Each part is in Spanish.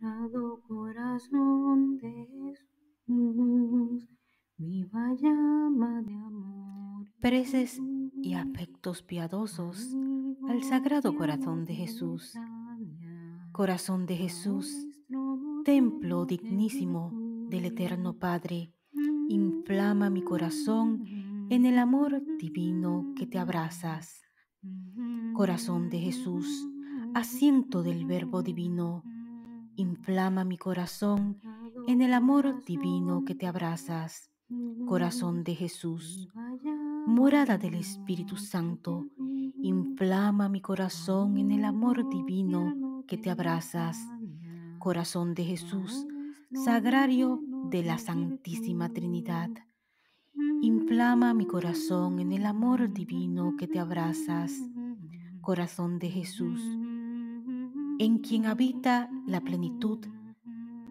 Sagrado corazón de Jesús, viva llama de amor. Preces y afectos piadosos al Sagrado Corazón de Jesús. Corazón de Jesús, templo dignísimo del Eterno Padre, inflama mi corazón en el amor divino que te abrazas. Mm. Corazón de Jesús, asiento del Verbo Divino, Mm, mm, inflama mi corazón en el amor divino que te abrazas, corazón de Jesús, morada del Espíritu Santo. Inflama mi corazón en el amor divino que te abrazas, corazón de Jesús, sagrario de la Santísima Trinidad. Inflama mi corazón en el amor divino que te abrazas, mm, corazón de Jesús en quien habita la plenitud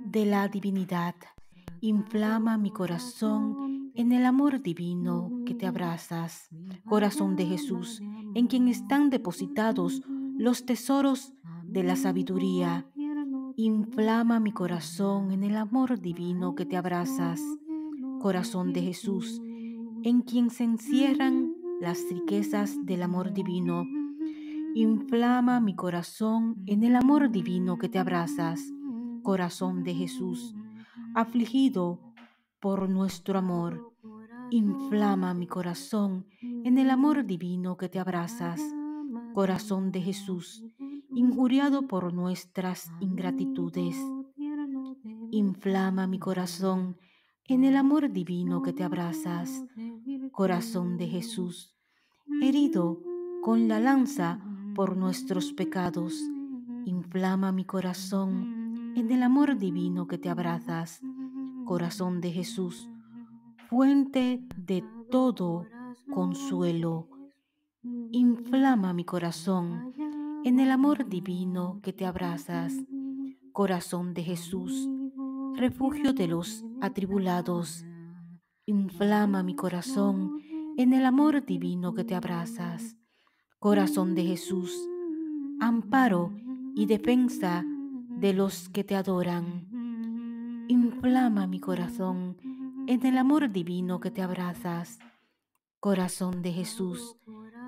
de la divinidad. Inflama mi corazón en el amor divino que te abrazas, corazón de Jesús, en quien están depositados los tesoros de la sabiduría. Inflama mi corazón en el amor divino que te abrazas, corazón de Jesús, en quien se encierran las riquezas del amor divino Inflama mi corazón en el amor divino que te abrazas, corazón de Jesús, afligido por nuestro amor. Inflama mi corazón en el amor divino que te abrazas, corazón de Jesús, injuriado por nuestras ingratitudes. Inflama mi corazón en el amor divino que te abrazas, corazón de Jesús, herido con la lanza por nuestros pecados. Inflama mi corazón en el amor divino que te abrazas. Corazón de Jesús, fuente de todo consuelo. Inflama mi corazón en el amor divino que te abrazas. Corazón de Jesús, refugio de los atribulados. Inflama mi corazón en el amor divino que te abrazas. Corazón de Jesús, amparo y defensa de los que te adoran. Inflama mi corazón en el amor divino que te abrazas. Corazón de Jesús,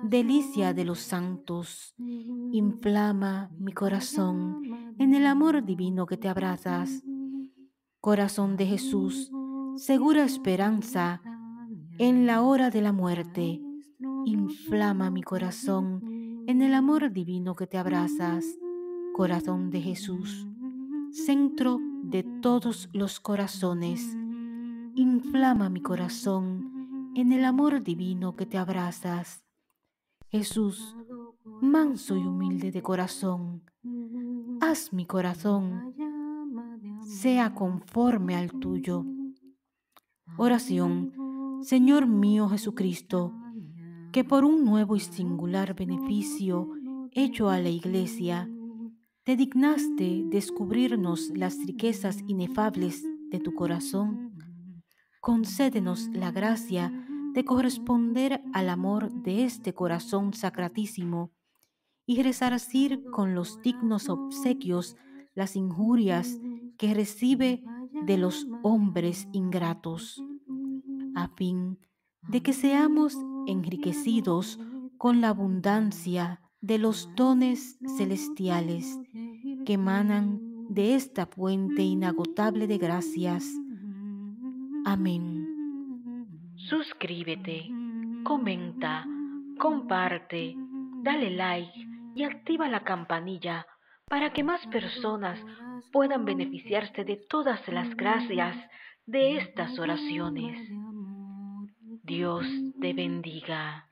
delicia de los santos, inflama mi corazón en el amor divino que te abrazas. Corazón de Jesús, segura esperanza en la hora de la muerte Inflama mi corazón en el amor divino que te abrazas, corazón de Jesús, centro de todos los corazones. Inflama mi corazón en el amor divino que te abrazas. Jesús, manso y humilde de corazón, haz mi corazón sea conforme al tuyo. Oración, Señor mío Jesucristo, que por un nuevo y singular beneficio hecho a la Iglesia, te dignaste descubrirnos las riquezas inefables de tu corazón. Concédenos la gracia de corresponder al amor de este corazón sacratísimo y resarcir con los dignos obsequios las injurias que recibe de los hombres ingratos, a fin de que seamos enriquecidos con la abundancia de los dones celestiales que emanan de esta fuente inagotable de gracias. Amén. Suscríbete, comenta, comparte, dale like y activa la campanilla para que más personas puedan beneficiarse de todas las gracias de estas oraciones. Dios te bendiga.